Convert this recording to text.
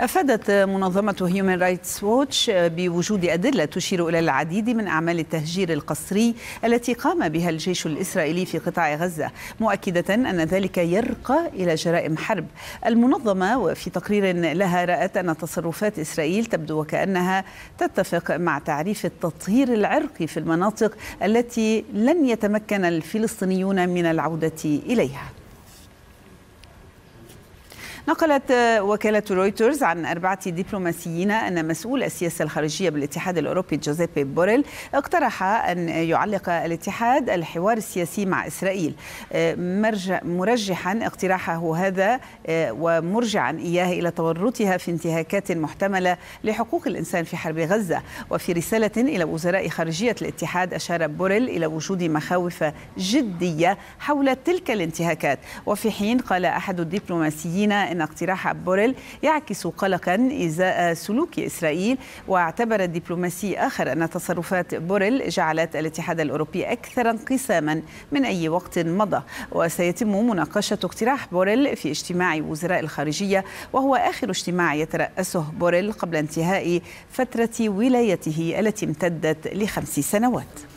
أفادت منظمة هيومن رايتس ووتش بوجود أدلة تشير إلى العديد من أعمال التهجير القسري التي قام بها الجيش الإسرائيلي في قطاع غزة مؤكدة أن ذلك يرقى إلى جرائم حرب المنظمة وفي تقرير لها رأت أن تصرفات إسرائيل تبدو وكأنها تتفق مع تعريف التطهير العرقي في المناطق التي لن يتمكن الفلسطينيون من العودة إليها نقلت وكالة رويترز عن أربعة دبلوماسيين أن مسؤول السياسة الخارجية بالاتحاد الأوروبي جوزيبي بوريل اقترح أن يعلق الاتحاد الحوار السياسي مع إسرائيل مرجحا اقتراحه هذا ومرجعا إياه إلى تورطها في انتهاكات محتملة لحقوق الإنسان في حرب غزة وفي رسالة إلى وزراء خارجية الاتحاد أشار بوريل إلى وجود مخاوف جدية حول تلك الانتهاكات وفي حين قال أحد الدبلوماسيين أن اقتراح بوريل يعكس قلقا إزاء سلوك إسرائيل واعتبر الدبلوماسي آخر أن تصرفات بوريل جعلت الاتحاد الأوروبي أكثر انقساما من أي وقت مضى وسيتم مناقشة اقتراح بوريل في اجتماع وزراء الخارجية وهو آخر اجتماع يترأسه بوريل قبل انتهاء فترة ولايته التي امتدت لخمس سنوات